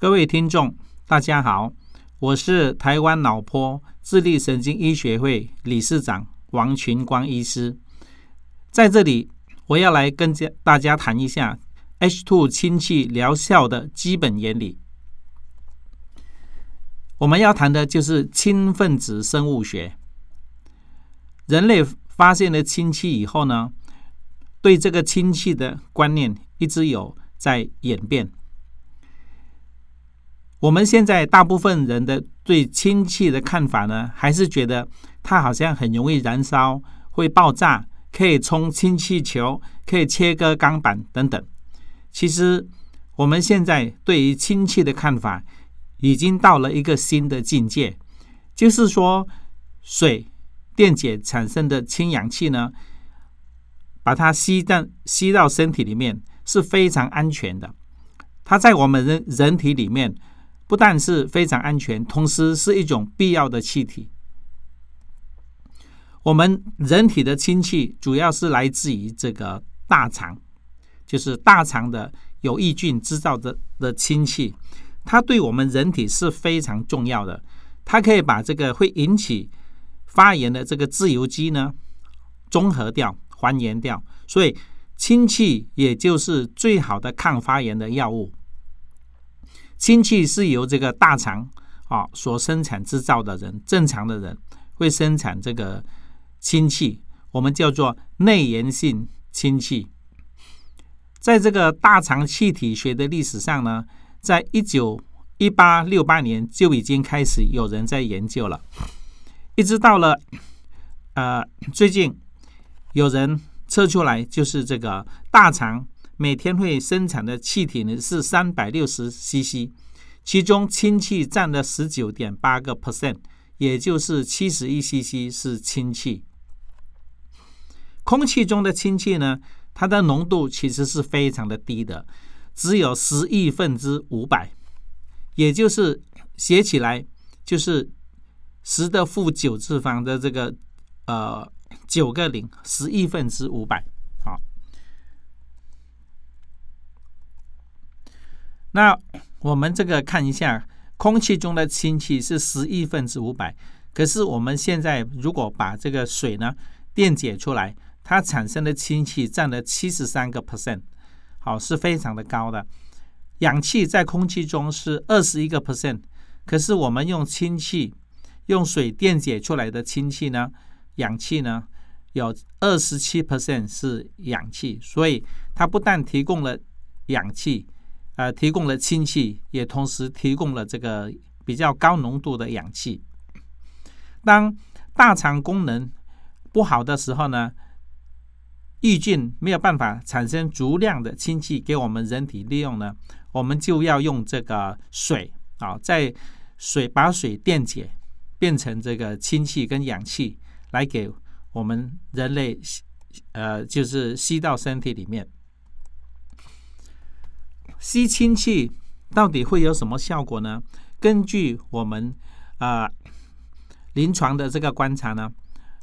各位听众，大家好，我是台湾脑波智力神经医学会理事长王群光医师，在这里我要来跟家大家谈一下 H two 氢气疗效的基本原理。我们要谈的就是氢分子生物学。人类发现了氢气以后呢，对这个氢气的观念一直有在演变。我们现在大部分人的对氢气的看法呢，还是觉得它好像很容易燃烧、会爆炸、可以充氢气球、可以切割钢板等等。其实我们现在对于氢气的看法已经到了一个新的境界，就是说，水电解产生的氢氧气呢，把它吸到吸到身体里面是非常安全的，它在我们人人体里面。不但是非常安全，同时是一种必要的气体。我们人体的氢气主要是来自于这个大肠，就是大肠的有益菌制造的的氢气，它对我们人体是非常重要的。它可以把这个会引起发炎的这个自由基呢，中和掉、还原掉，所以氢气也就是最好的抗发炎的药物。氢气是由这个大肠啊所生产制造的人，正常的人会生产这个氢气，我们叫做内源性氢气。在这个大肠气体学的历史上呢，在一九一八六八年就已经开始有人在研究了，一直到了呃最近有人测出来，就是这个大肠。每天会生产的气体呢是三百六十 CC，其中氢气占了十九点八个 percent，也就是七十一 CC 是氢气。空气中的氢气呢，它的浓度其实是非常的低的，只有十亿分之五百，也就是写起来就是十的负九次方的这个呃九个零，十亿分之五百。那我们这个看一下，空气中的氢气是十亿分之五百，可是我们现在如果把这个水呢电解出来，它产生的氢气占了七十三个 percent，好是非常的高的。氧气在空气中是二十一个 percent，可是我们用氢气用水电解出来的氢气呢，氧气呢有二十七 percent 是氧气，所以它不但提供了氧气。呃，提供了氢气，也同时提供了这个比较高浓度的氧气。当大肠功能不好的时候呢，抑菌没有办法产生足量的氢气给我们人体利用呢，我们就要用这个水啊，在水把水电解变成这个氢气跟氧气，来给我们人类吸，呃，就是吸到身体里面。吸氢气到底会有什么效果呢？根据我们啊临床的这个观察呢，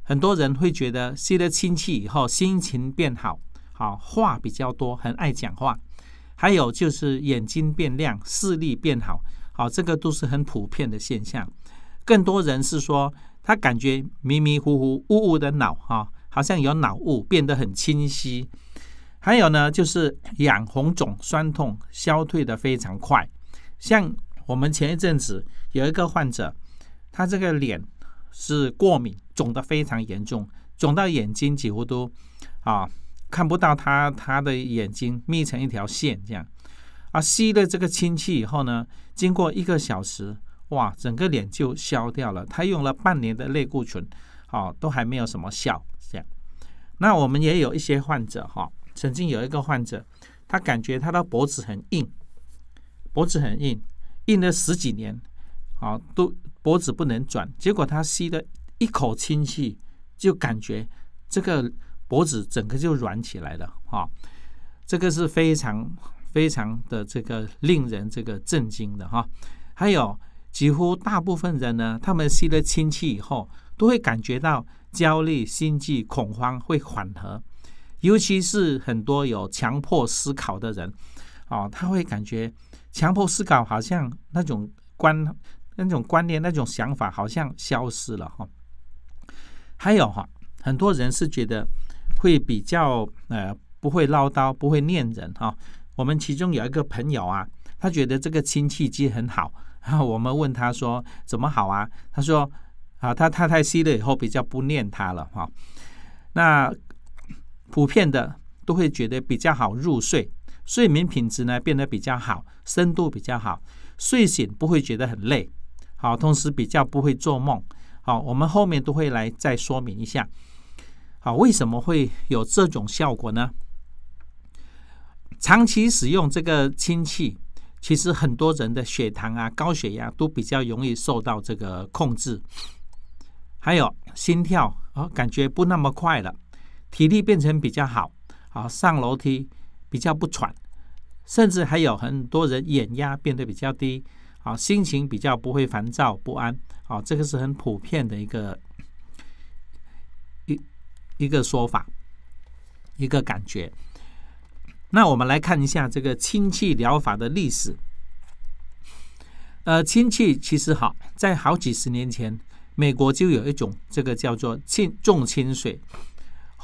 很多人会觉得吸了氢气以后心情变好，好话比较多，很爱讲话；还有就是眼睛变亮，视力变好，好这个都是很普遍的现象。更多人是说他感觉迷迷糊糊、雾雾的脑，哈，好像有脑雾变得很清晰。还有呢，就是痒、红、肿、酸痛消退的非常快。像我们前一阵子有一个患者，他这个脸是过敏，肿的非常严重，肿到眼睛几乎都啊看不到，他他的眼睛眯成一条线这样。啊，吸了这个氢气以后呢，经过一个小时，哇，整个脸就消掉了。他用了半年的类固醇，哦，都还没有什么效。这样，那我们也有一些患者哈。曾经有一个患者，他感觉他的脖子很硬，脖子很硬，硬了十几年，啊，都脖子不能转。结果他吸了一口氢气，就感觉这个脖子整个就软起来了，啊，这个是非常非常的这个令人这个震惊的哈。还有几乎大部分人呢，他们吸了氢气以后，都会感觉到焦虑、心悸、恐慌会缓和。尤其是很多有强迫思考的人，啊，他会感觉强迫思考好像那种观、那种观念、那种想法好像消失了哈。还有哈，很多人是觉得会比较呃不会唠叨、不会念人哈。我们其中有一个朋友啊，他觉得这个亲戚机很好。然后我们问他说怎么好啊？他说啊，他太太吸了以后比较不念他了哈。那。普遍的都会觉得比较好入睡，睡眠品质呢变得比较好，深度比较好，睡醒不会觉得很累，好，同时比较不会做梦，好，我们后面都会来再说明一下，好，为什么会有这种效果呢？长期使用这个氢气，其实很多人的血糖啊、高血压都比较容易受到这个控制，还有心跳啊，感觉不那么快了。体力变成比较好，啊，上楼梯比较不喘，甚至还有很多人眼压变得比较低，啊，心情比较不会烦躁不安，啊，这个是很普遍的一个一一个说法，一个感觉。那我们来看一下这个氢气疗法的历史。呃，氢气其实哈，在好几十年前，美国就有一种这个叫做氢重氢水。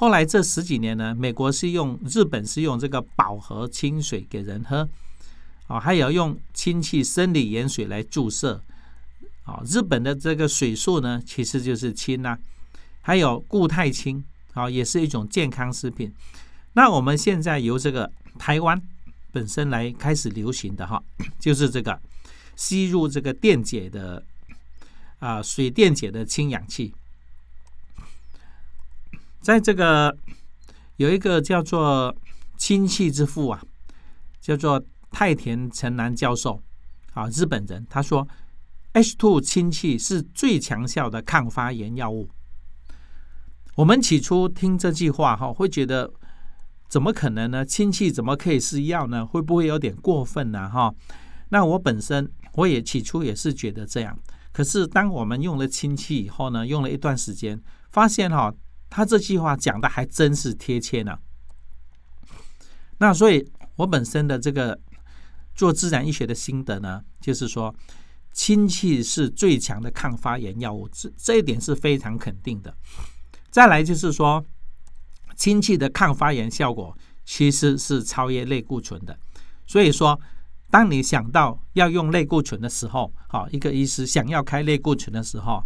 后来这十几年呢，美国是用日本是用这个饱和清水给人喝，啊，还有用氢气生理盐水来注射，啊，日本的这个水素呢其实就是氢呐，还有固态氢，啊，也是一种健康食品。那我们现在由这个台湾本身来开始流行的哈，就是这个吸入这个电解的啊水电解的氢氧气。在这个有一个叫做“亲戚之父”啊，叫做太田成南教授啊，日本人，他说：“H two 氢气是最强效的抗发炎药物。”我们起初听这句话哈，会觉得怎么可能呢？氢气怎么可以是药呢？会不会有点过分呢？哈，那我本身我也起初也是觉得这样。可是当我们用了氢气以后呢，用了一段时间，发现哈。他这句话讲的还真是贴切呢。那所以，我本身的这个做自然医学的心得呢，就是说，氢气是最强的抗发炎药物，这这一点是非常肯定的。再来就是说，氢气的抗发炎效果其实是超越类固醇的。所以说，当你想到要用类固醇的时候，好，一个医师想要开类固醇的时候。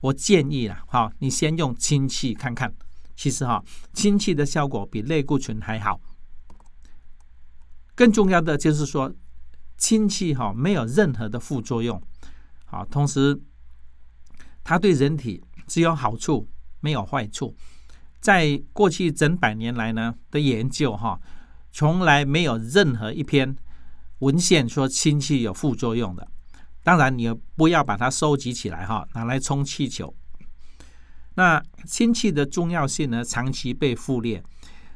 我建议啦，哈，你先用氢气看看。其实哈，氢气的效果比类固醇还好。更重要的就是说，氢气哈没有任何的副作用，好，同时它对人体只有好处没有坏处。在过去整百年来呢的研究哈，从来没有任何一篇文献说氢气有副作用的。当然，你不要把它收集起来哈？拿来充气球。那氢气的重要性呢？长期被忽略。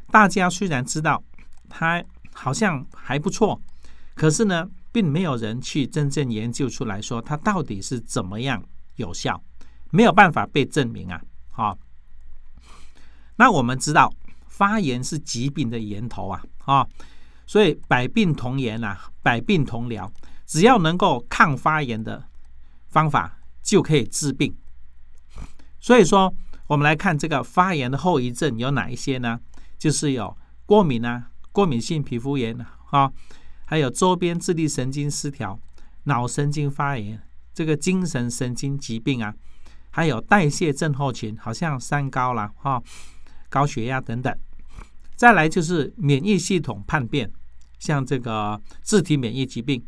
大家虽然知道它好像还不错，可是呢，并没有人去真正研究出来说它到底是怎么样有效，没有办法被证明啊！啊，那我们知道发炎是疾病的源头啊啊，所以百病同炎呐，百病同疗。只要能够抗发炎的方法就可以治病，所以说我们来看这个发炎的后遗症有哪一些呢？就是有过敏啊，过敏性皮肤炎啊，还有周边智力神经失调、脑神经发炎，这个精神神经疾病啊，还有代谢症候群，好像三高啦，啊，高血压等等。再来就是免疫系统叛变，像这个自体免疫疾病。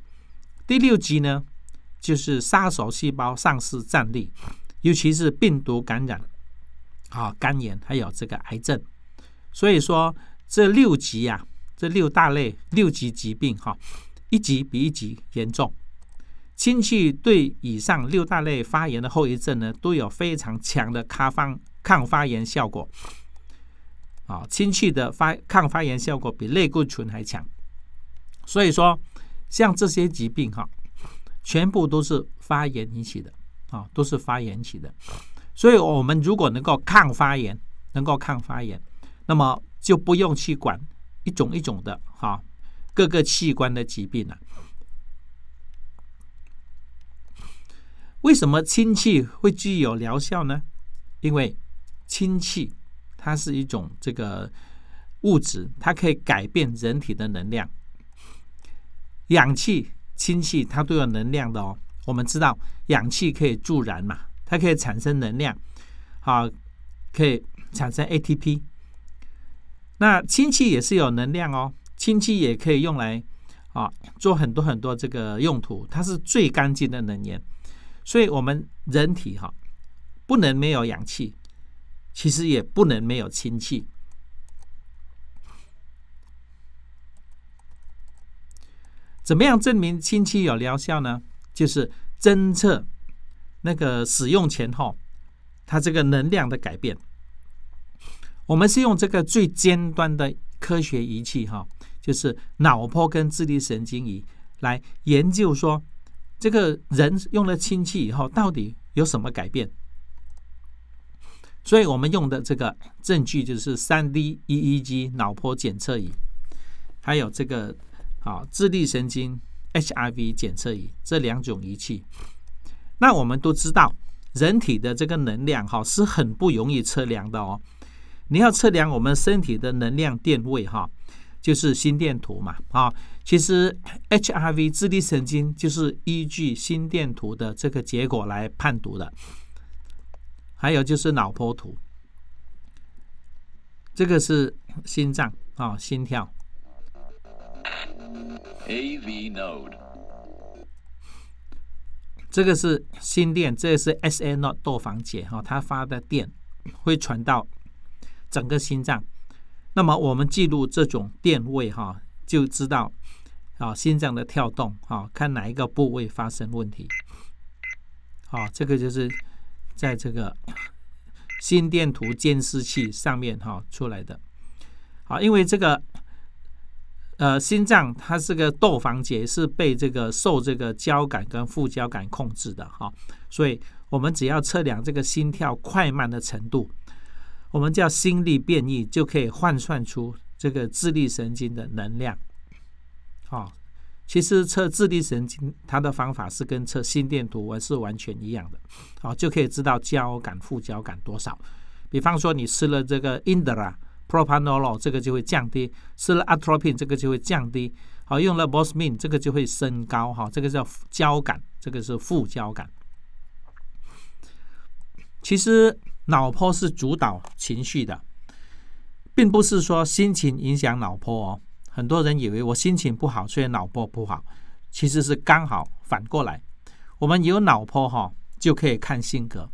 第六级呢，就是杀手细胞丧失战力，尤其是病毒感染，啊，肝炎还有这个癌症。所以说这六级呀，这六大类六级疾病，哈，一级比一级严重。亲戚对以上六大类发炎的后遗症呢，都有非常强的抗方抗发炎效果。啊，亲戚的发抗发炎效果比类固醇还强。所以说。像这些疾病哈，全部都是发炎引起的啊，都是发炎引起的。所以，我们如果能够抗发炎，能够抗发炎，那么就不用去管一种一种的哈各个器官的疾病了。为什么氢气会具有疗效呢？因为氢气它是一种这个物质，它可以改变人体的能量。氧气、氢气，它都有能量的哦。我们知道氧气可以助燃嘛，它可以产生能量，好，可以产生 ATP。那氢气也是有能量哦，氢气也可以用来啊做很多很多这个用途，它是最干净的能源。所以我们人体哈不能没有氧气，其实也不能没有氢气。怎么样证明氢气有疗效呢？就是侦测那个使用前后它这个能量的改变。我们是用这个最尖端的科学仪器哈，就是脑波跟智力神经仪来研究说，这个人用了氢气以后到底有什么改变。所以我们用的这个证据就是三 D EEG 脑波检测仪，还有这个。好，自力神经 H R V 检测仪这两种仪器，那我们都知道，人体的这个能量哈是很不容易测量的哦。你要测量我们身体的能量电位哈，就是心电图嘛。啊，其实 H R V 自力神经就是依据心电图的这个结果来判读的。还有就是脑波图，这个是心脏啊，心跳。AV node，这个是心电，这是 SA node 房结哈，它发的电会传到整个心脏。那么我们记录这种电位哈，就知道啊心脏的跳动啊，看哪一个部位发生问题。好，这个就是在这个心电图监视器上面哈出来的。好，因为这个。呃，心脏它是个窦房结，是被这个受这个交感跟副交感控制的哈，所以我们只要测量这个心跳快慢的程度，我们叫心力变异，就可以换算出这个智力神经的能量。啊，其实测智力神经它的方法是跟测心电图是完全一样的，好就可以知道交感副交感多少。比方说你吃了这个 Indra。p r o p a n o l o 这个就会降低，吃了 atropine 这个就会降低。好，用了 b o s m i n 这个就会升高。哈，这个叫交感，这个是副交感。其实脑波是主导情绪的，并不是说心情影响脑波哦。很多人以为我心情不好，所以脑波不好，其实是刚好反过来。我们有脑波哈，就可以看性格，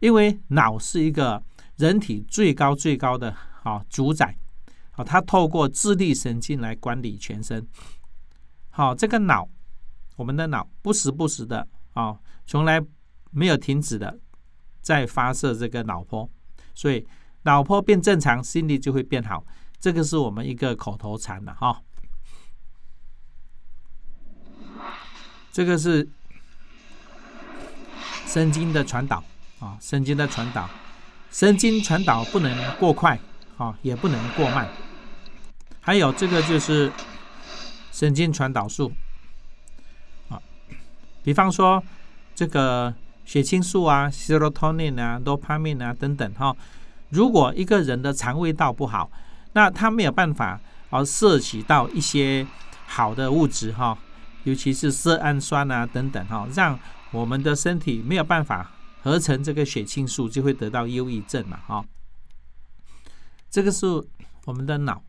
因为脑是一个人体最高最高的。啊，主宰，好，它透过智力神经来管理全身。好，这个脑，我们的脑不时不时的啊，从来没有停止的在发射这个脑波，所以脑波变正常，心率就会变好。这个是我们一个口头禅了哈。这个是神经的传导啊，神经的传导，神经传导不能过快。啊，也不能过慢。还有这个就是神经传导素啊，比方说这个血清素啊、serotonin 啊、dopamine 啊等等哈。如果一个人的肠胃道不好，那他没有办法啊摄取到一些好的物质哈，尤其是色氨酸啊等等哈，让我们的身体没有办法合成这个血清素，就会得到忧郁症嘛。啊。这个是我们的脑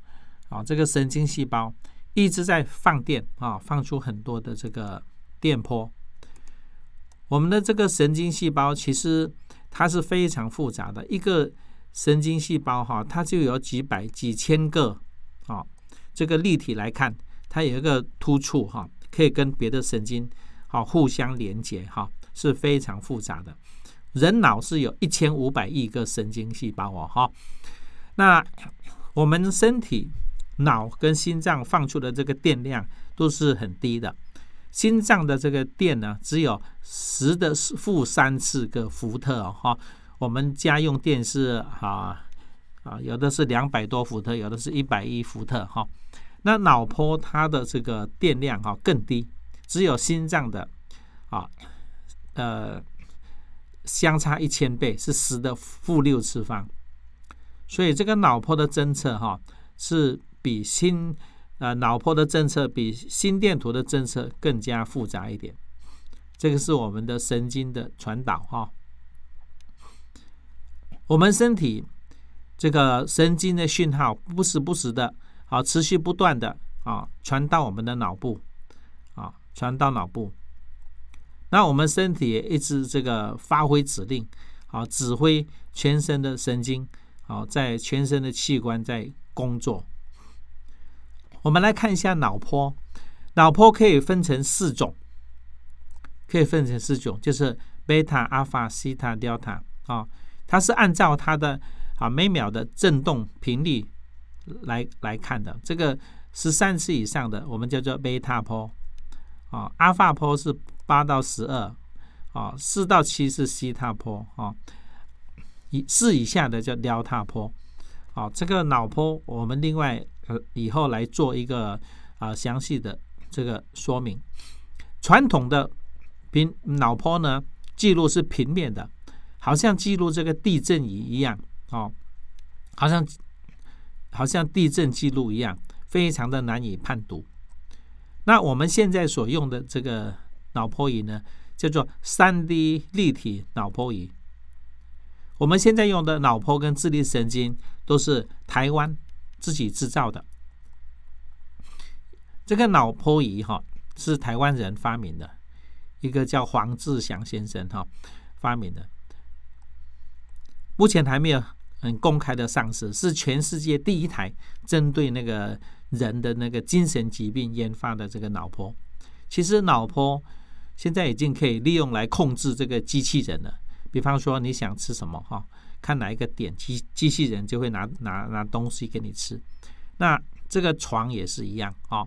啊，这个神经细胞一直在放电啊，放出很多的这个电波。我们的这个神经细胞其实它是非常复杂的，一个神经细胞哈，它就有几百几千个啊。这个立体来看，它有一个突触哈，可以跟别的神经好互相连接哈，是非常复杂的。人脑是有一千五百亿个神经细胞哦哈。那我们身体、脑跟心脏放出的这个电量都是很低的。心脏的这个电呢，只有十的负三次个伏特哈。我们家用电是啊啊，有的是两百多伏特，有的是一百一伏特哈。那脑波它的这个电量哈更低，只有心脏的啊呃相差一千倍，是十的负六次方。所以这个脑波的侦测，哈，是比心呃脑波的政策比心电图的政策更加复杂一点。这个是我们的神经的传导，哈。我们身体这个神经的讯号不时不时的，啊，持续不断的啊传到我们的脑部，啊传到脑部，那我们身体一直这个发挥指令，啊，指挥全身的神经。好，在全身的器官在工作。我们来看一下脑波，脑波可以分成四种，可以分成四种，就是贝塔、阿尔法、西塔、delta 啊，它是按照它的啊每秒的振动频率来来看的。这个十三次以上的，我们叫做贝塔波啊，阿尔法波是八到十二啊，四到七是西塔波啊。以四以下的叫撩踏坡，好，这个脑坡我们另外呃以后来做一个啊详细的这个说明。传统的平脑坡呢，记录是平面的，好像记录这个地震仪一样哦，好像好像地震记录一样，非常的难以判读。那我们现在所用的这个脑坡仪呢，叫做三 D 立体脑坡仪。我们现在用的脑波跟智力神经都是台湾自己制造的。这个脑波仪哈是台湾人发明的，一个叫黄志祥先生哈发明的。目前还没有嗯公开的上市，是全世界第一台针对那个人的那个精神疾病研发的这个脑波。其实脑波现在已经可以利用来控制这个机器人了。比方说，你想吃什么哈？看哪一个点机机器人就会拿拿拿东西给你吃。那这个床也是一样哦。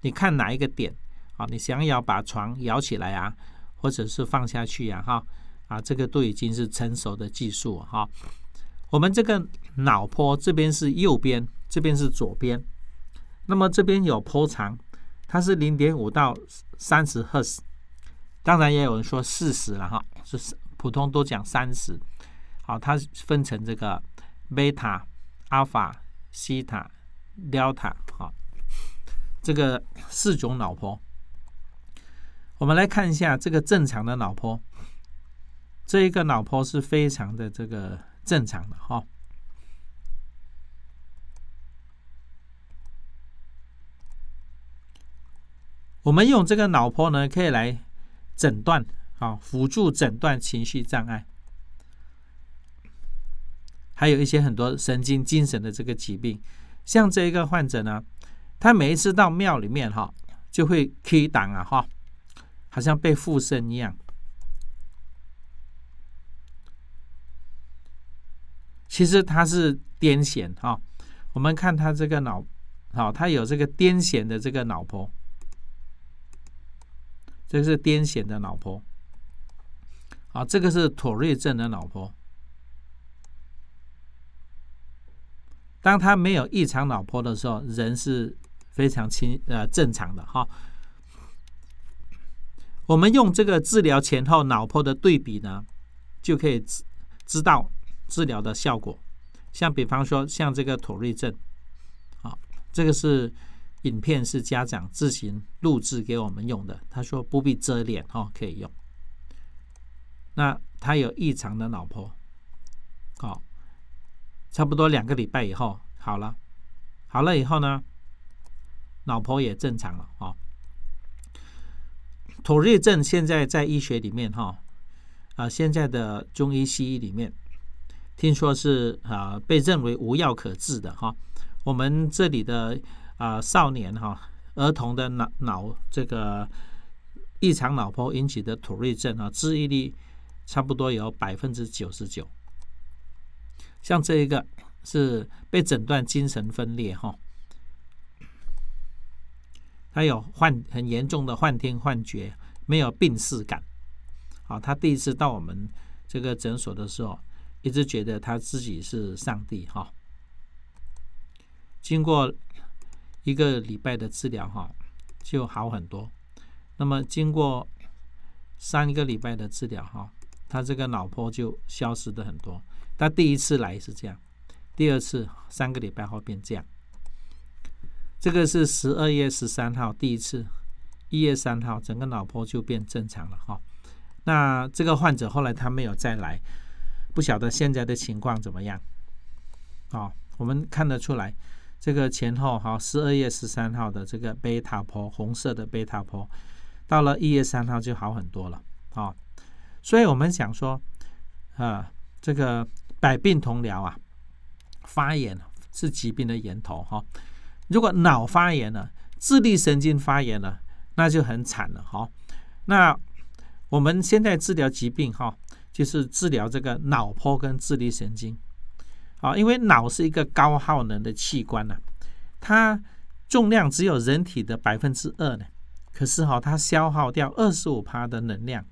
你看哪一个点啊？你想要把床摇起来啊，或者是放下去呀？哈啊，这个都已经是成熟的技术哈。我们这个脑坡这边是右边，这边是左边。那么这边有坡长，它是零点五到三十赫兹。当然也有人说四十了哈，是。普通都讲三十，好，它分成这个贝塔、阿尔法、西塔、delta，好，这个四种脑波。我们来看一下这个正常的脑波，这一个脑波是非常的这个正常的哈。我们用这个脑波呢，可以来诊断。啊，辅助诊断情绪障碍，还有一些很多神经精神的这个疾病。像这一个患者呢，他每一次到庙里面哈，就会 K 挡啊哈，好像被附身一样。其实他是癫痫哈，我们看他这个脑，啊，他有这个癫痫的这个脑波，这是癫痫的脑波。啊，这个是妥瑞症的脑波。当他没有异常脑波的时候，人是非常清呃正常的哈。我们用这个治疗前后脑波的对比呢，就可以知知道治疗的效果。像比方说，像这个妥瑞症，啊，这个是影片是家长自行录制给我们用的。他说不必遮脸哈，可以用。那他有异常的脑波，好，差不多两个礼拜以后好了，好了以后呢，脑波也正常了。哦，妥瑞症现在在医学里面哈，啊，现在的中医西医里面，听说是啊被认为无药可治的哈。我们这里的啊少年哈儿童的脑脑这个异常脑波引起的妥瑞症啊，注意力。差不多有百分之九十九。像这一个是被诊断精神分裂哈，他有幻很严重的幻听幻觉，没有病逝感。好，他第一次到我们这个诊所的时候，一直觉得他自己是上帝哈。经过一个礼拜的治疗哈，就好很多。那么经过三个礼拜的治疗哈。他这个脑波就消失的很多。他第一次来是这样，第二次三个礼拜后变这样。这个是十二月十三号第一次，一月三号整个脑波就变正常了哈。那这个患者后来他没有再来，不晓得现在的情况怎么样。啊，我们看得出来，这个前后哈，十二月十三号的这个贝塔波红色的贝塔波，到了一月三号就好很多了啊。所以我们想说，啊，这个百病同疗啊，发炎是疾病的源头哈。如果脑发炎了，智力神经发炎了，那就很惨了哈。那我们现在治疗疾病哈，就是治疗这个脑波跟智力神经。啊，因为脑是一个高耗能的器官呢，它重量只有人体的百分之二呢，可是哈，它消耗掉二十五趴的能量。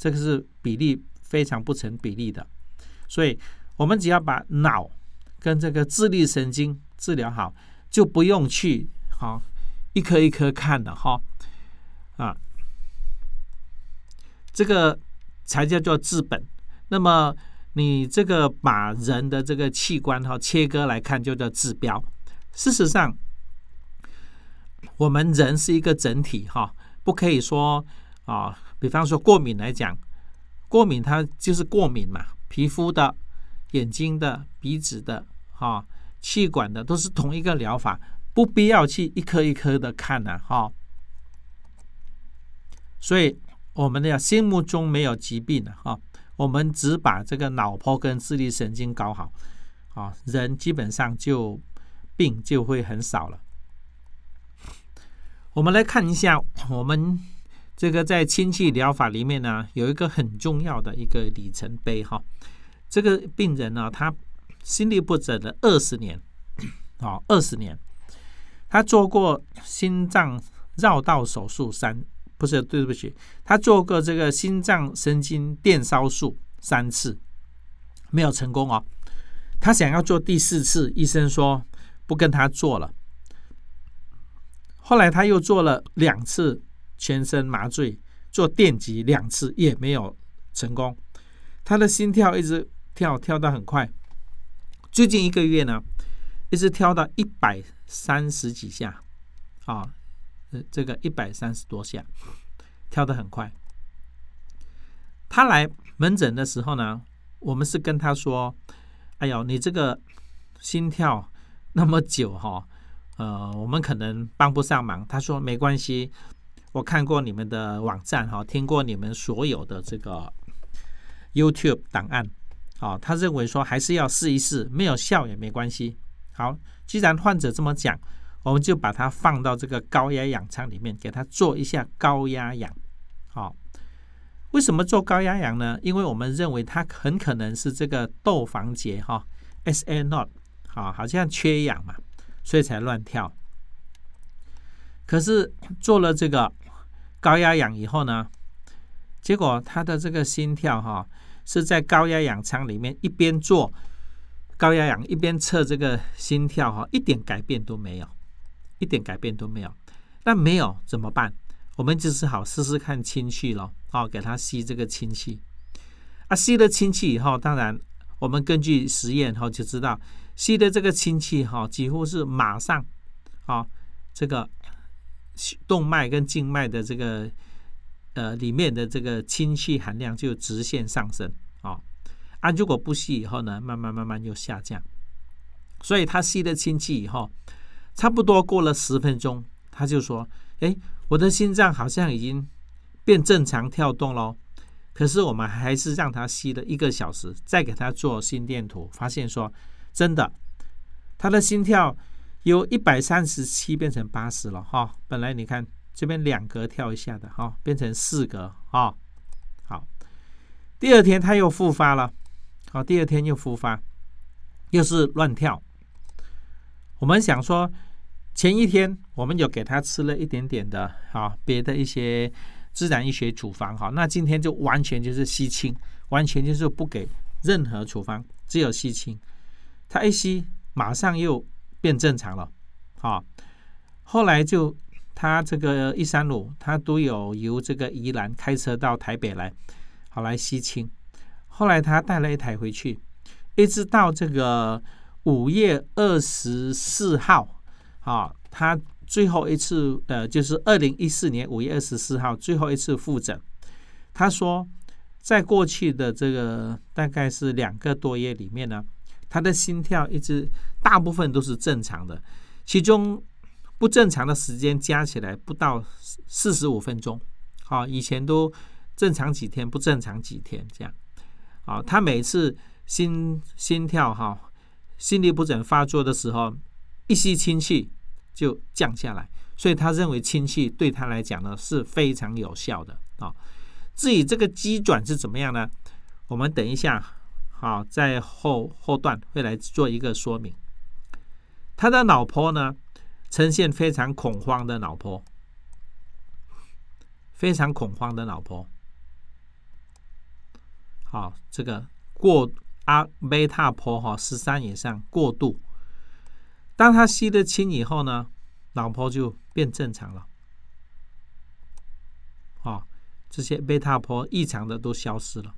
这个是比例非常不成比例的，所以我们只要把脑跟这个智力神经治疗好，就不用去好一颗一颗看的哈啊，这个才叫做治本。那么你这个把人的这个器官哈切割来看，就叫治标。事实上，我们人是一个整体哈，不可以说啊。比方说过敏来讲，过敏它就是过敏嘛，皮肤的、眼睛的、鼻子的、哈气管的，都是同一个疗法，不必要去一颗一颗的看呐，哈。所以我们要心目中没有疾病啊、哈，我们只把这个脑波跟视力神经搞好，啊，人基本上就病就会很少了。我们来看一下我们。这个在亲戚疗法里面呢，有一个很重要的一个里程碑哈。这个病人呢，他心律不整了二十年，啊，二十年，他做过心脏绕道手术三，不是，对不起，他做过这个心脏神经电烧术三次，没有成功哦。他想要做第四次，医生说不跟他做了。后来他又做了两次。全身麻醉做电击两次也没有成功，他的心跳一直跳跳到很快。最近一个月呢，一直跳到一百三十几下，啊，这个一百三十多下跳得很快。他来门诊的时候呢，我们是跟他说：“哎呦，你这个心跳那么久哈，呃，我们可能帮不上忙。”他说：“没关系。”我看过你们的网站哈，听过你们所有的这个 YouTube 档案啊，他认为说还是要试一试，没有效也没关系。好，既然患者这么讲，我们就把它放到这个高压氧舱里面，给他做一下高压氧。好，为什么做高压氧呢？因为我们认为它很可能是这个窦房结哈，SA n o t 好、好像缺氧嘛，所以才乱跳。可是做了这个。高压氧以后呢，结果他的这个心跳哈是在高压氧舱里面一边做高压氧一边测这个心跳哈，一点改变都没有，一点改变都没有。那没有怎么办？我们就是好试试看氢气咯，啊，给他吸这个氢气啊，吸了氢气以后，当然我们根据实验哈就知道，吸的这个氢气哈，几乎是马上啊这个。动脉跟静脉的这个呃里面的这个氢气含量就直线上升啊，啊，如果不吸以后呢，慢慢慢慢又下降。所以他吸了氢气以后，差不多过了十分钟，他就说：“哎，我的心脏好像已经变正常跳动了。”可是我们还是让他吸了一个小时，再给他做心电图，发现说真的，他的心跳。由一百三十七变成八十了哈，本来你看这边两格跳一下的哈，变成四格哈。好，第二天它又复发了，好，第二天又复发，又是乱跳。我们想说，前一天我们有给他吃了一点点的哈，别的一些自然医学处方哈，那今天就完全就是吸清，完全就是不给任何处方，只有吸清。他一吸，马上又。变正常了，啊！后来就他这个一三五，他都有由这个宜兰开车到台北来，好来西清。后来他带了一台回去，一直到这个五月二十四号，啊，他最后一次，呃，就是二零一四年五月二十四号最后一次复诊。他说，在过去的这个大概是两个多月里面呢。他的心跳一直大部分都是正常的，其中不正常的时间加起来不到四十五分钟。好，以前都正常几天，不正常几天这样。啊，他每次心心跳哈心律不整发作的时候，一吸氢气就降下来，所以他认为氢气对他来讲呢是非常有效的。啊，至于这个机转是怎么样呢？我们等一下。好，在后后段会来做一个说明。他的脑波呢，呈现非常恐慌的脑波，非常恐慌的老婆。好，这个过阿贝塔坡哈十三以上过度。当他吸的轻以后呢，脑波就变正常了。啊，这些贝塔坡异常的都消失了。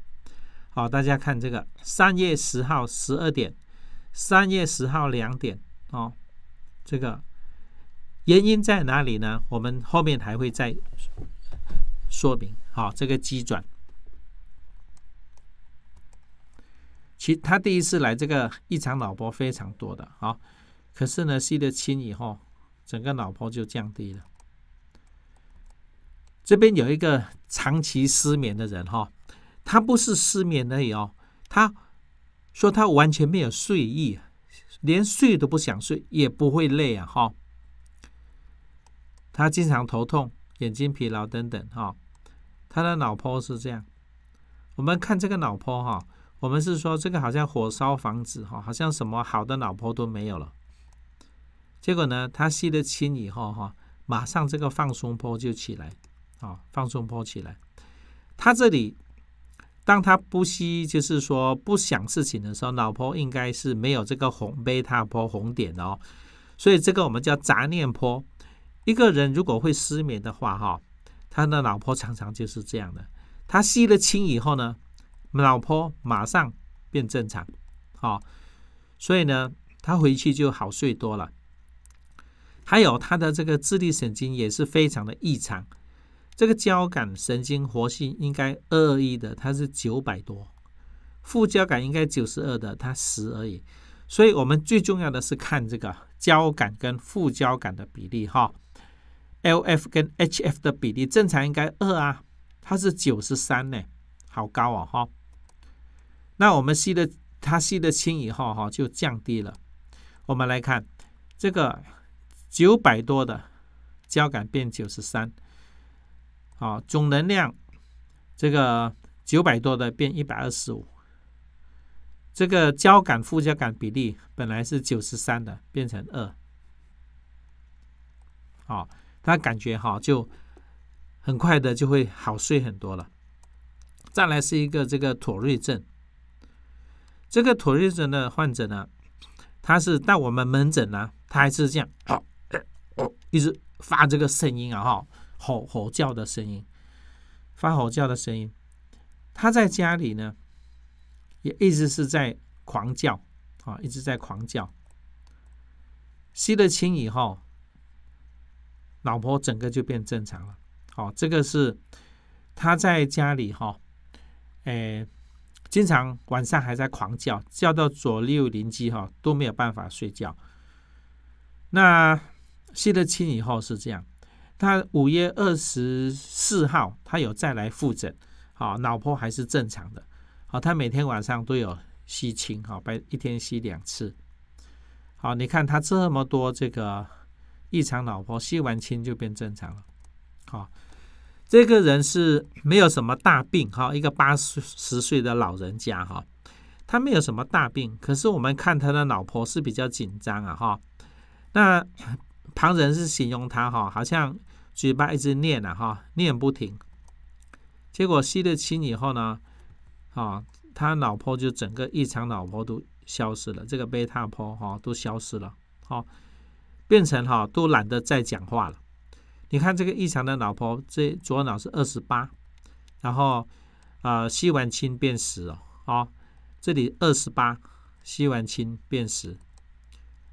好，大家看这个，三月十号十二点，三月十号两点，哦，这个原因在哪里呢？我们后面还会再说明。好，这个机转，其他第一次来这个，异常脑波非常多的，哦，可是呢吸了氢以后，整个脑波就降低了。这边有一个长期失眠的人，哈。他不是失眠而已哦，他说他完全没有睡意，连睡都不想睡，也不会累啊哈。他经常头痛、眼睛疲劳等等哈。他的脑波是这样，我们看这个脑波哈，我们是说这个好像火烧房子哈，好像什么好的脑波都没有了。结果呢，他吸了气以后哈，马上这个放松波就起来啊，放松波起来，他这里。当他不吸，就是说不想事情的时候，老婆应该是没有这个红贝塔波红点哦，所以这个我们叫杂念波。一个人如果会失眠的话，哈，他的老婆常常就是这样的。他吸了清以后呢，老婆马上变正常，好，所以呢，他回去就好睡多了。还有他的这个智力神经也是非常的异常。这个交感神经活性应该二亿一的，它是九百多；副交感应该九十二的，它十而已。所以我们最重要的是看这个交感跟副交感的比例，哈。L F 跟 H F 的比例正常应该二啊，它是九十三呢，好高啊，哈。那我们吸的，它吸的轻以后，哈，就降低了。我们来看这个九百多的交感变九十三。啊，总能量这个九百多的变一百二十五，这个交感副交感比例本来是九十三的变成二，啊，他感觉哈就很快的就会好睡很多了。再来是一个这个妥瑞症，这个妥瑞症的患者呢，他是到我们门诊呢，他还是这样，一直发这个声音啊哈。吼吼叫的声音，发吼叫的声音，他在家里呢，也一直是在狂叫啊，一直在狂叫。吸了氢以后，老婆整个就变正常了。好，这个是他在家里哈，哎，经常晚上还在狂叫，叫到左右邻居哈都没有办法睡觉。那吸了氢以后是这样。他五月二十四号，他有再来复诊，好脑波还是正常的，好他每天晚上都有吸氢，好白一天吸两次，好你看他这么多这个异常脑波，吸完氢就变正常了，好这个人是没有什么大病，哈一个八十岁的老人家哈，他没有什么大病，可是我们看他的老婆是比较紧张啊，哈那旁人是形容他哈，好像。嘴巴一直念啊，哈，念不停。结果吸了氢以后呢，啊，他脑波就整个异常脑波都消失了，这个贝塔波哈都消失了，好，变成哈都懒得再讲话了。你看这个异常的脑波，这左脑是二十八，然后啊吸完氢变十了，啊，这里二十八吸完氢变十，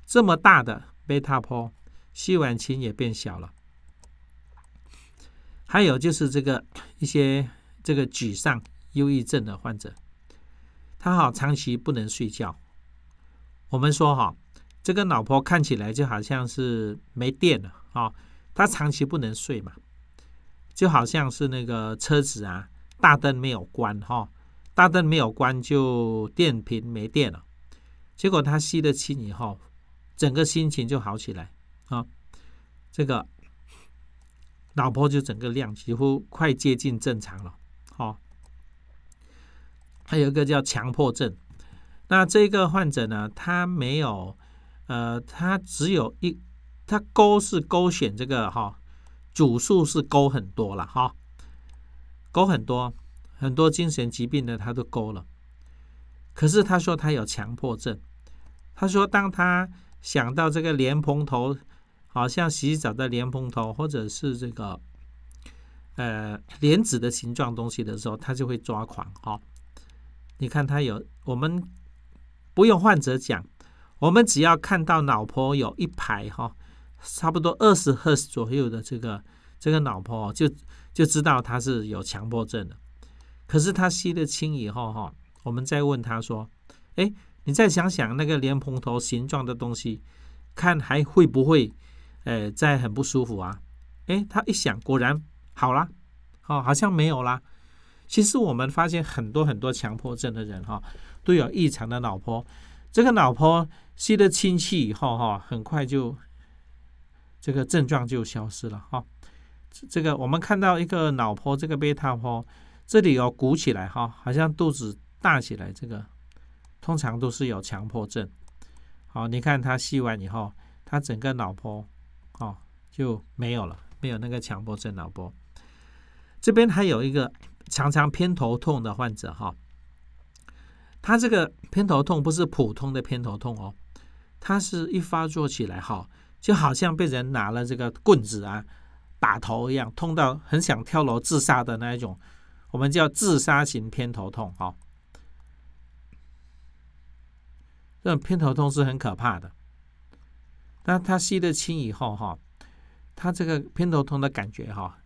这么大的贝塔波吸完氢也变小了。还有就是这个一些这个沮丧、忧郁症的患者，他好长期不能睡觉。我们说哈，这个老婆看起来就好像是没电了啊。他长期不能睡嘛，就好像是那个车子啊，大灯没有关哈，大灯没有关就电瓶没电了。结果他吸了气以后，整个心情就好起来啊。这个。脑波就整个量几乎快接近正常了，好。还有一个叫强迫症，那这个患者呢，他没有，呃，他只有一，他勾是勾选这个哈，主数是勾很多了哈，勾很多，很多精神疾病的他都勾了，可是他说他有强迫症，他说当他想到这个莲蓬头。好像洗澡的莲蓬头，或者是这个呃莲子的形状东西的时候，他就会抓狂哈。你看他有我们不用患者讲，我们只要看到脑婆有一排哈，差不多二十赫左右的这个这个脑婆，就就知道他是有强迫症的。可是他吸了清以后哈，我们再问他说：“哎，你再想想那个莲蓬头形状的东西，看还会不会？”呃，在很不舒服啊，诶，他一想，果然好啦，哦，好像没有啦。其实我们发现很多很多强迫症的人哈，都有异常的脑波。这个脑波吸了氢气以后哈，很快就这个症状就消失了哈。这个我们看到一个脑波，这个贝塔波这里有鼓起来哈，好像肚子大起来。这个通常都是有强迫症。好，你看他吸完以后，他整个脑波。就没有了，没有那个强迫症脑波。这边还有一个常常偏头痛的患者哈，他这个偏头痛不是普通的偏头痛哦，他是一发作起来哈，就好像被人拿了这个棍子啊打头一样，痛到很想跳楼自杀的那一种，我们叫自杀型偏头痛哈。这种偏头痛是很可怕的，那他吸了清以后哈。他这个偏头痛的感觉哈，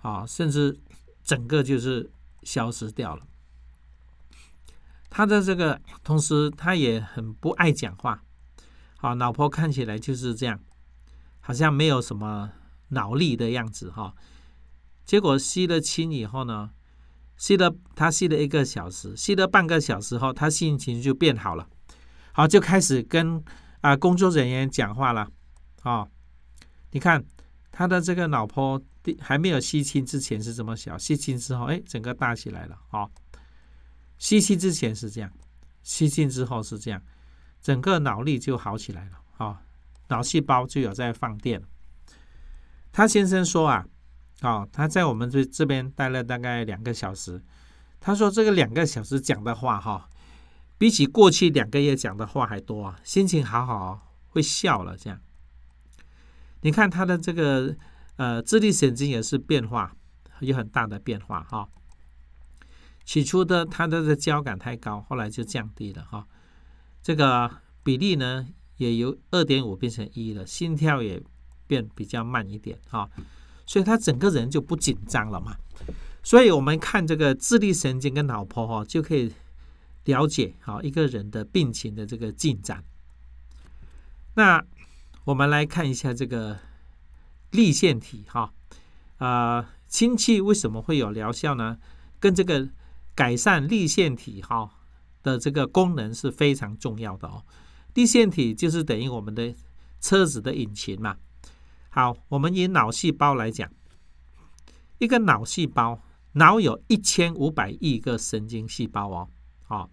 啊，甚至整个就是消失掉了。他的这个同时，他也很不爱讲话，啊，老婆看起来就是这样，好像没有什么脑力的样子哈。结果吸了亲以后呢，吸了他吸了一个小时，吸了半个小时后，他心情就变好了，好就开始跟啊工作人员讲话了啊，你看。他的这个脑波，还没有吸清之前是这么小，吸清之后，哎，整个大起来了啊！吸气之前是这样，吸进之后是这样，整个脑力就好起来了啊！脑细胞就有在放电。他先生说啊，哦，他在我们这这边待了大概两个小时，他说这个两个小时讲的话，哈，比起过去两个月讲的话还多，啊，心情好好，会笑了这样。你看他的这个呃，智力神经也是变化，有很大的变化哈。起初的他的的交感太高，后来就降低了哈。这个比例呢，也由二点五变成一了，心跳也变比较慢一点哈，所以他整个人就不紧张了嘛。所以我们看这个智力神经跟脑波哈，就可以了解好一个人的病情的这个进展。那。我们来看一下这个立腺体哈，呃，氢气为什么会有疗效呢？跟这个改善立腺体哈的这个功能是非常重要的哦。立腺体就是等于我们的车子的引擎嘛。好，我们以脑细胞来讲，一个脑细胞脑有一千五百亿个神经细胞哦，好，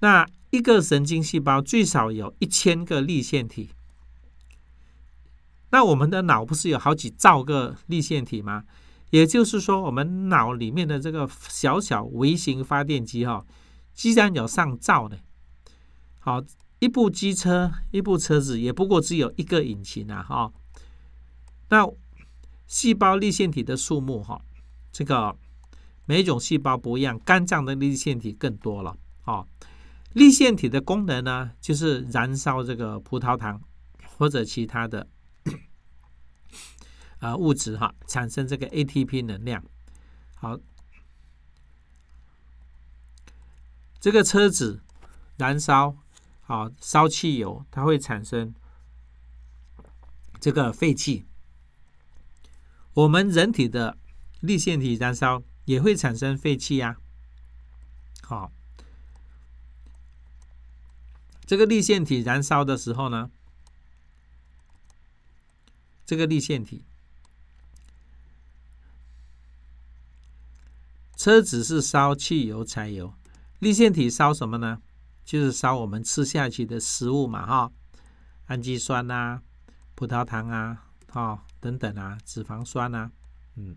那一个神经细胞最少有一千个立腺体。那我们的脑不是有好几兆个立腺体吗？也就是说，我们脑里面的这个小小微型发电机哈，既然有上兆呢，好，一部机车、一部车子也不过只有一个引擎啊，哈。那细胞立腺体的数目哈，这个每种细胞不一样，肝脏的立腺体更多了，啊，立腺体的功能呢，就是燃烧这个葡萄糖或者其他的。啊，物质哈产生这个 ATP 能量，好，这个车子燃烧，好烧汽油，它会产生这个废气。我们人体的立腺体燃烧也会产生废气呀，好，这个立腺体燃烧的时候呢，这个立腺体。车子是烧汽油、柴油，立腺体烧什么呢？就是烧我们吃下去的食物嘛，哈，氨基酸啊、葡萄糖啊，哈，等等啊，脂肪酸啊，嗯，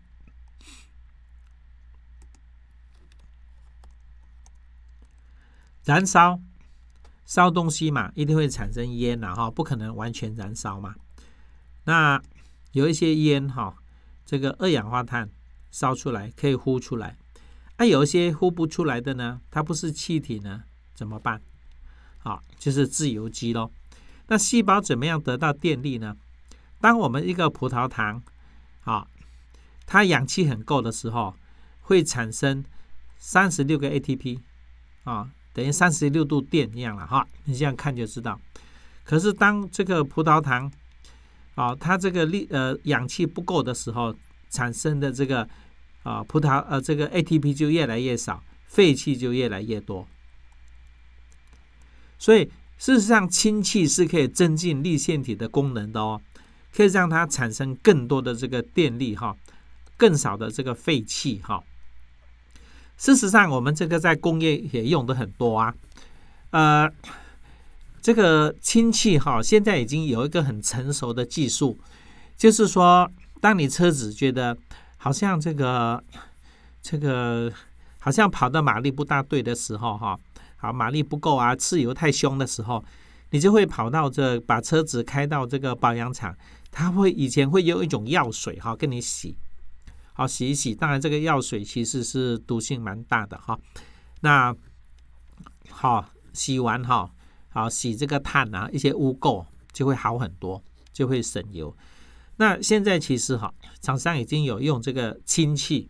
燃烧，烧东西嘛，一定会产生烟，然后不可能完全燃烧嘛。那有一些烟哈，这个二氧化碳烧出来可以呼出来。那有一些呼不出来的呢？它不是气体呢，怎么办？啊，就是自由基咯。那细胞怎么样得到电力呢？当我们一个葡萄糖，啊，它氧气很够的时候，会产生三十六个 ATP，啊，等于三十六度电一样了哈。你这样看就知道。可是当这个葡萄糖，啊，它这个力呃氧气不够的时候，产生的这个。啊，葡萄呃，这个 ATP 就越来越少，废气就越来越多。所以事实上，氢气是可以增进立腺体的功能的哦，可以让它产生更多的这个电力哈，更少的这个废气哈。事实上，我们这个在工业也用的很多啊，呃，这个氢气哈，现在已经有一个很成熟的技术，就是说，当你车子觉得。好像这个这个好像跑的马力不大对的时候哈，好马力不够啊，汽油太凶的时候，你就会跑到这把车子开到这个保养厂，他会以前会用一种药水哈，跟你洗，好洗一洗，当然这个药水其实是毒性蛮大的哈，那好洗完哈，好洗这个碳啊一些污垢就会好很多，就会省油。那现在其实哈，厂商已经有用这个氢气，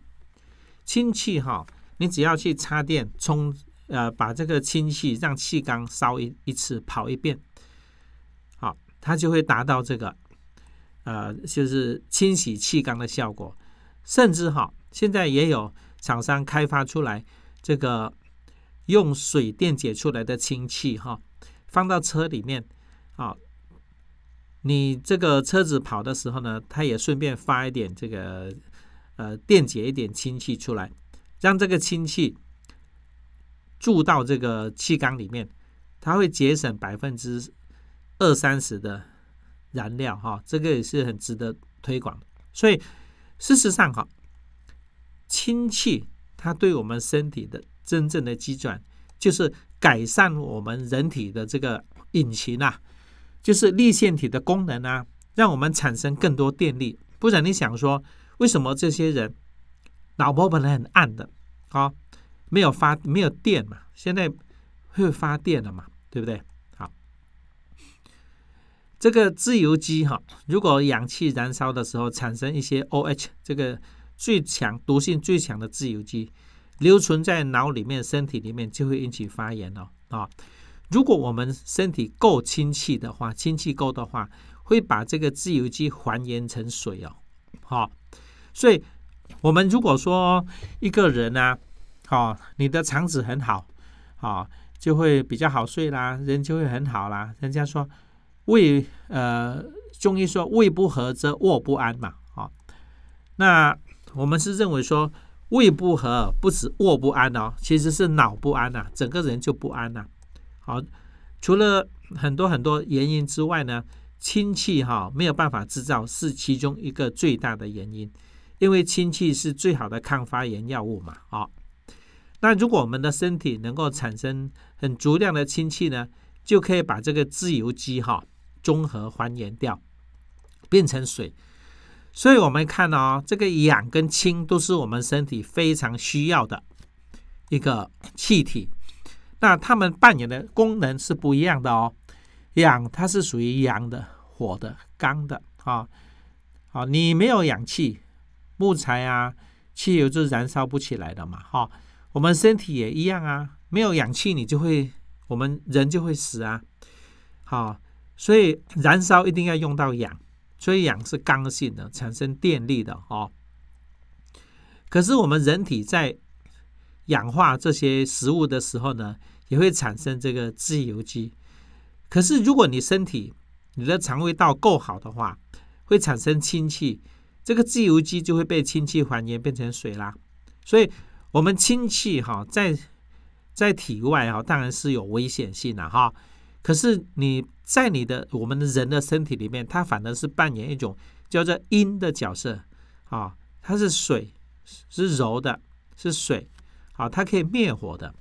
氢气哈，你只要去插电充，呃，把这个氢气让气缸烧一一次跑一遍，好，它就会达到这个，呃，就是清洗气缸的效果。甚至哈，现在也有厂商开发出来这个用水电解出来的氢气哈，放到车里面，好。你这个车子跑的时候呢，它也顺便发一点这个呃，电解一点氢气出来，让这个氢气注到这个气缸里面，它会节省百分之二三十的燃料哈，这个也是很值得推广。所以事实上哈，氢气它对我们身体的真正的机转，就是改善我们人体的这个引擎啊。就是立线体的功能啊，让我们产生更多电力。不然你想说，为什么这些人脑波本来很暗的，啊，没有发没有电嘛？现在会发电了嘛？对不对？好，这个自由基哈，如果氧气燃烧的时候产生一些 OH，这个最强毒性最强的自由基，留存在脑里面、身体里面，就会引起发炎了啊。如果我们身体够清气的话，清气够的话，会把这个自由基还原成水哦。好，所以我们如果说一个人啊，好，你的肠子很好，哦，就会比较好睡啦，人就会很好啦。人家说胃，呃，中医说胃不和则卧不安嘛。哦，那我们是认为说胃不和不止卧不安哦，其实是脑不安呐，整个人就不安呐。好，除了很多很多原因之外呢，氢气哈没有办法制造，是其中一个最大的原因。因为氢气是最好的抗发炎药物嘛，啊，那如果我们的身体能够产生很足量的氢气呢，就可以把这个自由基哈综合还原掉，变成水。所以我们看到啊，这个氧跟氢都是我们身体非常需要的一个气体。那它们扮演的功能是不一样的哦，氧它是属于阳的、火的、刚的啊，啊，你没有氧气，木材啊、汽油就燃烧不起来的嘛，哈，我们身体也一样啊，没有氧气你就会，我们人就会死啊，好，所以燃烧一定要用到氧，所以氧是刚性的，产生电力的哦，可是我们人体在。氧化这些食物的时候呢，也会产生这个自由基。可是如果你身体、你的肠胃道够好的话，会产生氢气，这个自由基就会被氢气还原变成水啦。所以，我们氢气哈在在体外哈当然是有危险性的哈。可是你在你的我们的人的身体里面，它反而是扮演一种叫做阴的角色啊，它是水，是柔的，是水。好，它可以灭火的，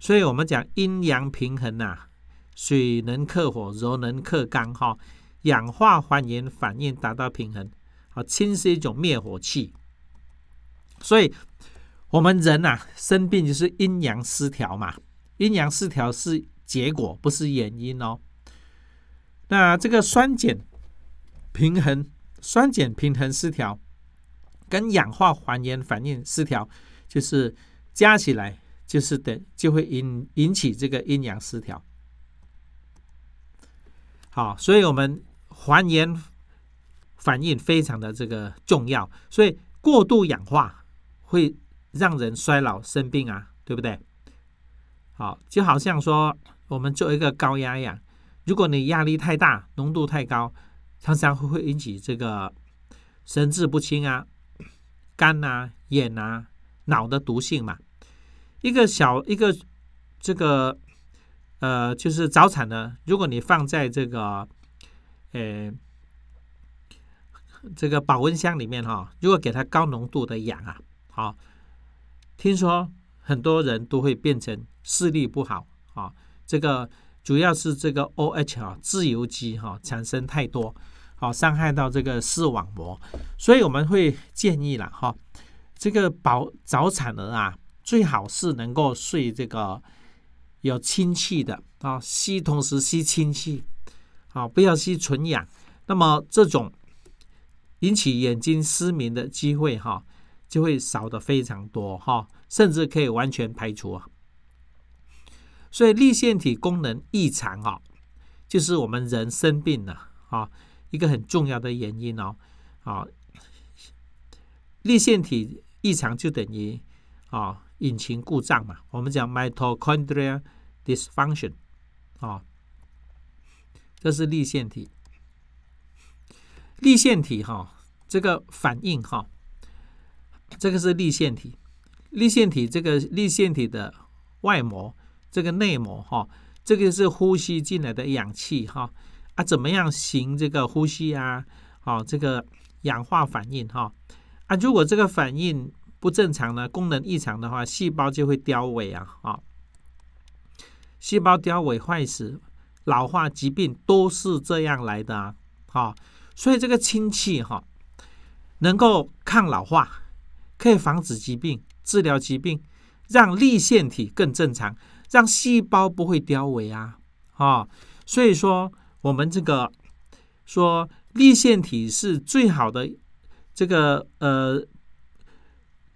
所以我们讲阴阳平衡呐，水能克火，柔能克刚，哈，氧化还原反应达到平衡。好，氢是一种灭火器，所以我们人呐生病就是阴阳失调嘛，阴阳失调是结果，不是原因哦。那这个酸碱平衡、酸碱平衡失调，跟氧化还原反应失调，就是。加起来就是等就会引引起这个阴阳失调。好，所以我们还原反应非常的这个重要，所以过度氧化会让人衰老生病啊，对不对？好，就好像说我们做一个高压氧，如果你压力太大、浓度太高，常常会会引起这个神志不清啊、肝啊、眼啊、脑的毒性嘛。一个小一个这个呃，就是早产的，如果你放在这个呃这个保温箱里面哈，如果给它高浓度的氧啊，好，听说很多人都会变成视力不好啊。这个主要是这个 O H 啊，自由基哈产生太多，好伤害到这个视网膜，所以我们会建议了哈，这个保早产儿啊。最好是能够睡这个有氢气的啊，吸同时吸氢气啊，不要吸纯氧。那么这种引起眼睛失明的机会哈，就会少的非常多哈，甚至可以完全排除。啊。所以，立腺体功能异常啊，就是我们人生病了啊一个很重要的原因哦。啊，立腺体异常就等于啊。引擎故障嘛，我们讲 mitochondrial dysfunction，啊，这是立腺体，立腺体哈，这个反应哈，这个是立腺体，立腺体这个立腺体的外膜，这个内膜哈，这个是呼吸进来的氧气哈，啊，怎么样行这个呼吸啊，啊，这个氧化反应哈，啊，如果这个反应。不正常呢，功能异常的话，细胞就会凋萎啊啊！细胞凋萎、坏死、老化、疾病都是这样来的啊！啊，所以这个氢气哈，能够抗老化，可以防止疾病、治疗疾病，让粒腺体更正常，让细胞不会凋萎啊啊！所以说，我们这个说粒腺体是最好的这个呃。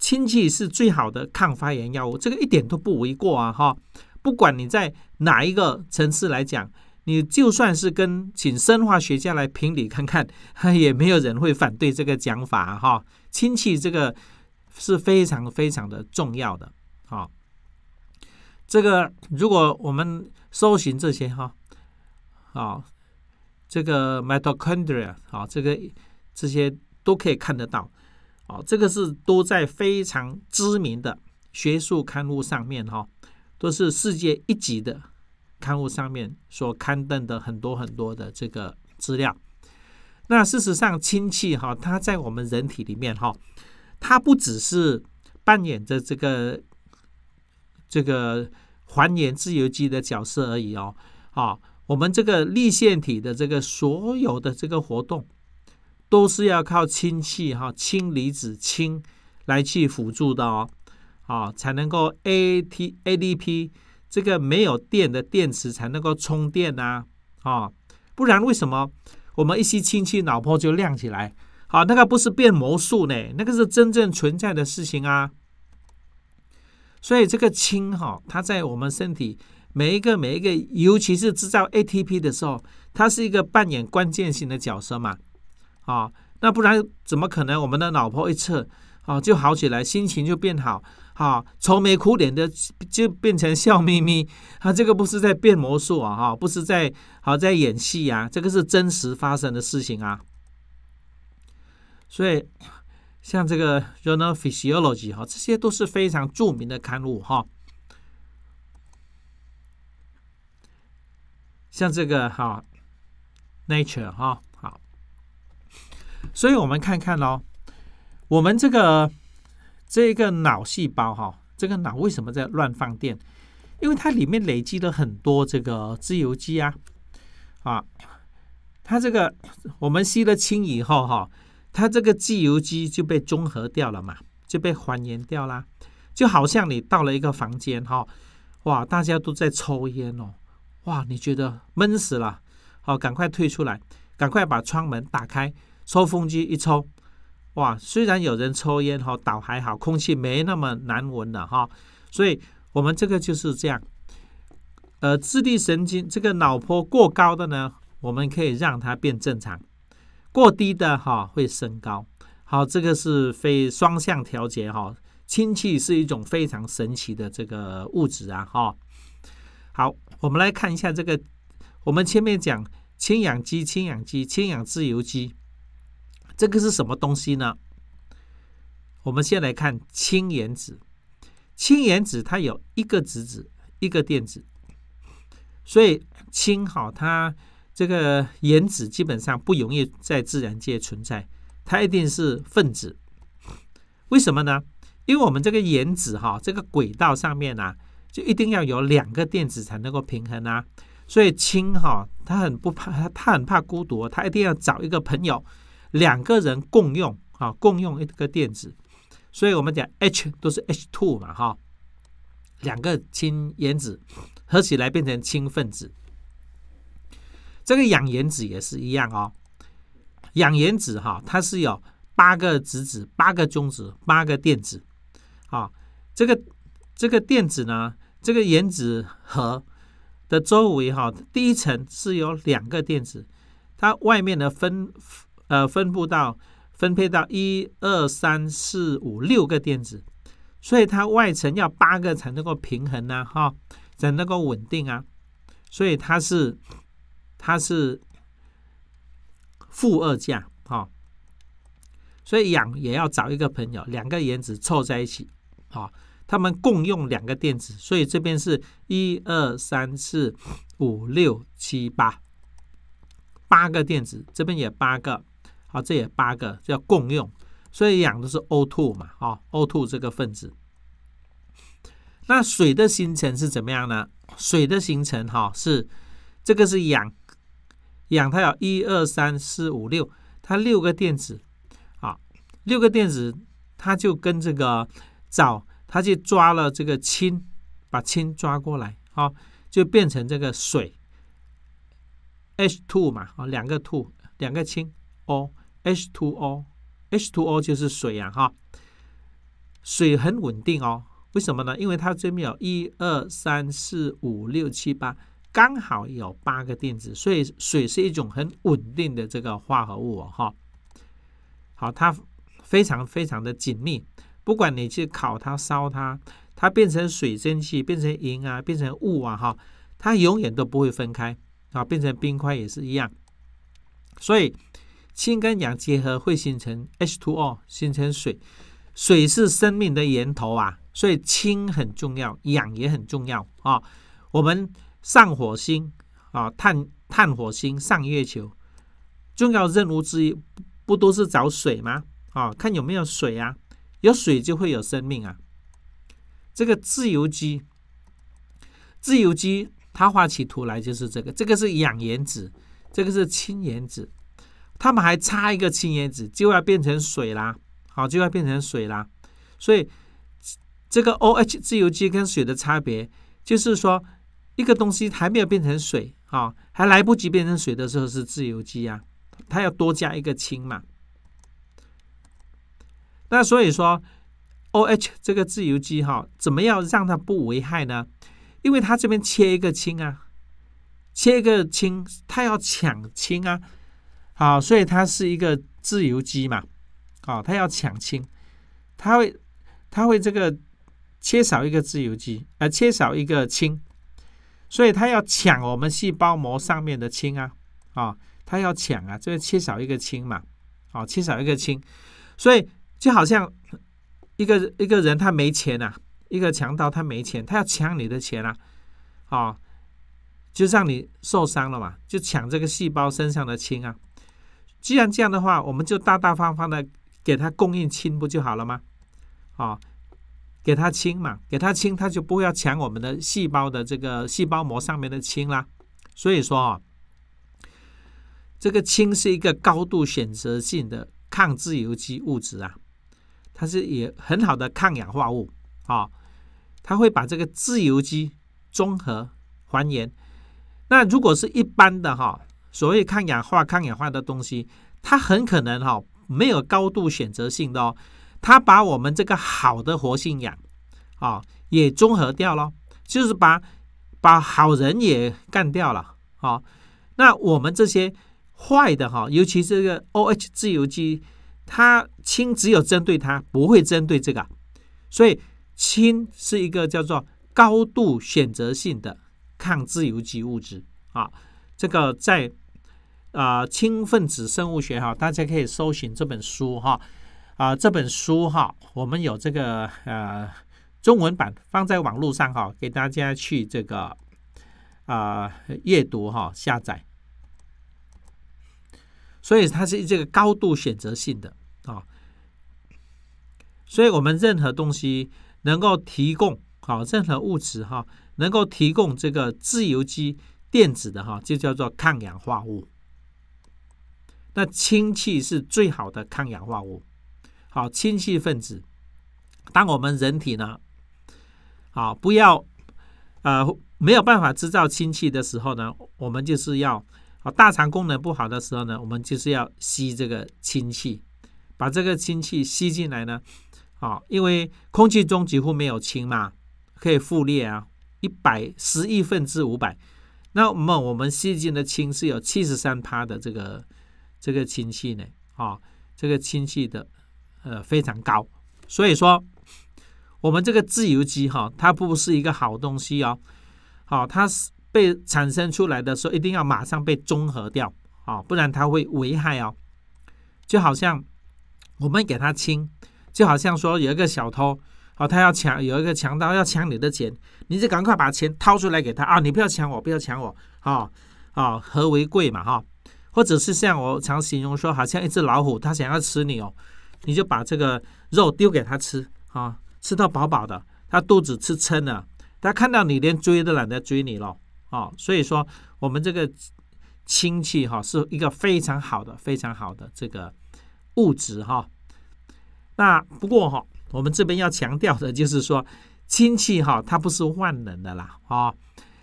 氢气是最好的抗发炎药物，这个一点都不为过啊！哈，不管你在哪一个层次来讲，你就算是跟请生化学家来评理看看，也没有人会反对这个讲法哈。氢气这个是非常非常的重要的，好，这个如果我们搜寻这些哈，啊，这个 mitochondria 啊，这个这些都可以看得到。哦，这个是都在非常知名的学术刊物上面哈，都是世界一级的刊物上面所刊登的很多很多的这个资料。那事实上，氢气哈，它在我们人体里面哈，它不只是扮演着这个这个还原自由基的角色而已哦。啊，我们这个线腺体的这个所有的这个活动。都是要靠氢气哈，氢离子氢来去辅助的哦，啊，才能够 A T A D P 这个没有电的电池才能够充电呐，啊，不然为什么我们一吸氢气脑波就亮起来？好，那个不是变魔术呢，那个是真正存在的事情啊。所以这个氢哈，它在我们身体每一个每一个，尤其是制造 A T P 的时候，它是一个扮演关键性的角色嘛。啊，那不然怎么可能我们的老婆一测啊就好起来，心情就变好，啊，愁眉苦脸的就变成笑眯眯？啊，这个不是在变魔术啊，哈，不是在好在演戏啊，这个是真实发生的事情啊。所以像这个《Journal o Physiology》哈，这些都是非常著名的刊物哈。像这个哈，《Nature》哈。所以我们看看哦，我们这个这个脑细胞哈，这个脑为什么在乱放电？因为它里面累积了很多这个自由基啊，啊，它这个我们吸了氢以后哈，它这个自由基就被中和掉了嘛，就被还原掉啦。就好像你到了一个房间哈，哇，大家都在抽烟哦，哇，你觉得闷死了，好，赶快退出来，赶快把窗门打开。抽风机一抽，哇！虽然有人抽烟哈，倒还好，空气没那么难闻了哈。所以，我们这个就是这样。呃，自律神经这个脑波过高的呢，我们可以让它变正常；过低的哈会升高。好，这个是非双向调节哈。氢气是一种非常神奇的这个物质啊哈。好，我们来看一下这个，我们前面讲氢氧基、氢氧基、氢氧自由基。这个是什么东西呢？我们先来看氢原子。氢原子它有一个质子，一个电子，所以氢哈，它这个原子基本上不容易在自然界存在，它一定是分子。为什么呢？因为我们这个原子哈，这个轨道上面啊，就一定要有两个电子才能够平衡啊。所以氢哈，它很不怕，它它很怕孤独，它一定要找一个朋友。两个人共用啊，共用一个电子，所以我们讲 H 都是 h two 嘛，哈，两个氢原子合起来变成氢分子。这个氧原子也是一样哦，氧原子哈，它是有八个质子、八个中子、八个电子，啊，这个这个电子呢，这个原子核的周围哈，第一层是有两个电子，它外面的分。呃，分布到分配到一二三四五六个电子，所以它外层要八个才能够平衡呢，哈，才能够稳定啊。所以它是它是负二价，哈。所以氧也要找一个朋友，两个原子凑在一起，哈，他们共用两个电子，所以这边是一二三四五六七八八个电子，这边也八个。啊，这也八个叫共用，所以氧的是 O two 嘛，啊 O two 这个分子。那水的形成是怎么样呢？水的形成哈是这个是氧，氧它有一二三四五六，它六个电子，啊六个电子，它就跟这个找，它去抓了这个氢，把氢抓过来，啊就变成这个水 H two 嘛，啊两个 two 两个氢 O。H two O，H two O 就是水啊，哈，水很稳定哦。为什么呢？因为它这边有一二三四五六七八，刚好有八个电子，所以水是一种很稳定的这个化合物哦，哈。好，它非常非常的紧密，不管你去烤它、烧它，它变成水蒸气、变成银啊、变成雾啊，哈，它永远都不会分开啊。变成冰块也是一样，所以。氢跟氧结合会形成 H2O，形成水。水是生命的源头啊，所以氢很重要，氧也很重要啊。我们上火星啊，探探火星，上月球，重要任务之一不都是找水吗？啊，看有没有水啊，有水就会有生命啊。这个自由基，自由基它画起图来就是这个，这个是氧原子，这个是氢原子。他们还差一个氢原子，就要变成水啦。好，就要变成水啦。所以这个 O H 自由基跟水的差别，就是说一个东西还没有变成水啊，还来不及变成水的时候是自由基啊。它要多加一个氢嘛。那所以说 O H 这个自由基哈，怎么样让它不危害呢？因为它这边切一个氢啊，切一个氢，它要抢氢啊。啊，所以它是一个自由基嘛，啊，它要抢氢，它会，它会这个缺少一个自由基，呃，缺少一个氢，所以它要抢我们细胞膜上面的氢啊，啊，它要抢啊，这个缺少一个氢嘛，哦，缺少一个氢，所以就好像一个一个人他没钱啊，一个强盗他没钱，他要抢你的钱啊，啊，就让你受伤了嘛，就抢这个细胞身上的氢啊。既然这样的话，我们就大大方方的给他供应氢不就好了吗？啊，给他氢嘛，给他氢，他就不会要抢我们的细胞的这个细胞膜上面的氢啦。所以说啊，这个氢是一个高度选择性的抗自由基物质啊，它是也很好的抗氧化物啊，它会把这个自由基中和还原。那如果是一般的哈。所谓抗氧化、抗氧化的东西，它很可能哈没有高度选择性的哦，它把我们这个好的活性氧，啊，也中和掉了，就是把把好人也干掉了啊。那我们这些坏的哈，尤其这个 O H 自由基，它氢只有针对它，不会针对这个，所以氢是一个叫做高度选择性的抗自由基物质啊。这个在啊，氢分子生物学哈，大家可以搜寻这本书哈。啊，这本书哈，我们有这个呃中文版放在网络上哈，给大家去这个啊阅读哈，下载。所以它是这个高度选择性的啊。所以我们任何东西能够提供啊，任何物质哈，能够提供这个自由基电子的哈，就叫做抗氧化物。那氢气是最好的抗氧化物，好氢气分子，当我们人体呢，啊，不要，呃没有办法制造氢气的时候呢，我们就是要，啊大肠功能不好的时候呢，我们就是要吸这个氢气，把这个氢气吸进来呢，啊因为空气中几乎没有氢嘛，可以复裂啊，一百十亿分之五百，那我们我们吸进的氢是有七十三帕的这个。这个氢气呢，啊，这个氢气的，呃，非常高，所以说我们这个自由基哈，它不是一个好东西哦，好，它是被产生出来的时候，一定要马上被中和掉啊，不然它会危害哦，就好像我们给它清，就好像说有一个小偷哦，他要抢，有一个强盗要抢你的钱，你就赶快把钱掏出来给他啊，你不要抢我，不要抢我，啊啊，和为贵嘛哈。或者是像我常形容说，好像一只老虎，它想要吃你哦，你就把这个肉丢给它吃啊，吃到饱饱的，它肚子吃撑了，它看到你连追都懒得追你了啊。所以说，我们这个亲戚哈是一个非常好的、非常好的这个物质哈。那不过哈，我们这边要强调的就是说，亲戚哈它不是万能的啦啊，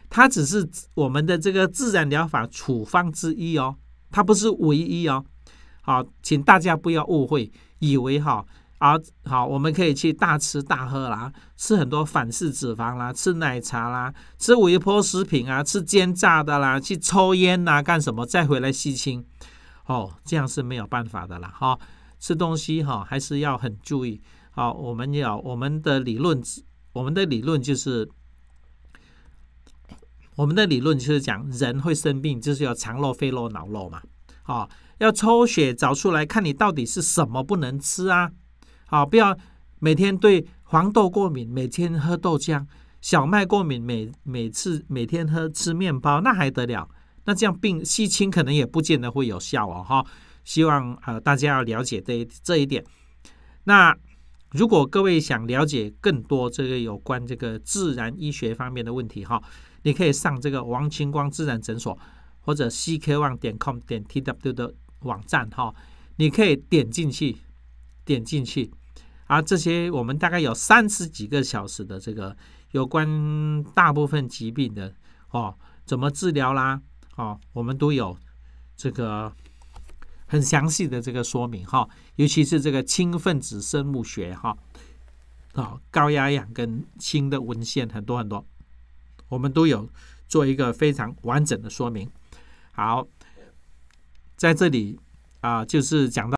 它只是我们的这个自然疗法处方之一哦。它不是唯一哦，好，请大家不要误会，以为哈啊好，我们可以去大吃大喝啦，吃很多反式脂肪啦，吃奶茶啦，吃微波食品啊，吃煎炸的啦，去抽烟呐，干什么？再回来吸氢，哦，这样是没有办法的啦。哈。吃东西哈，还是要很注意。好，我们要我们的理论，我们的理论就是。我们的理论就是讲，人会生病就是要肠漏、肺漏、脑漏嘛，啊，要抽血找出来看你到底是什么不能吃啊，好，不要每天对黄豆过敏，每天喝豆浆；小麦过敏，每每次每天喝吃面包，那还得了？那这样病细菌可能也不见得会有效哦，哈。希望呃大家要了解这这一点。那如果各位想了解更多这个有关这个自然医学方面的问题，哈。你可以上这个王清光自然诊所，或者 ckone 点 com 点 tw 的网站哈，你可以点进去，点进去，啊，这些我们大概有三十几个小时的这个有关大部分疾病的哦，怎么治疗啦，哦，我们都有这个很详细的这个说明哈，尤其是这个氢分子生物学哈，啊，高压氧跟氢的文献很多很多。我们都有做一个非常完整的说明。好，在这里啊，就是讲到。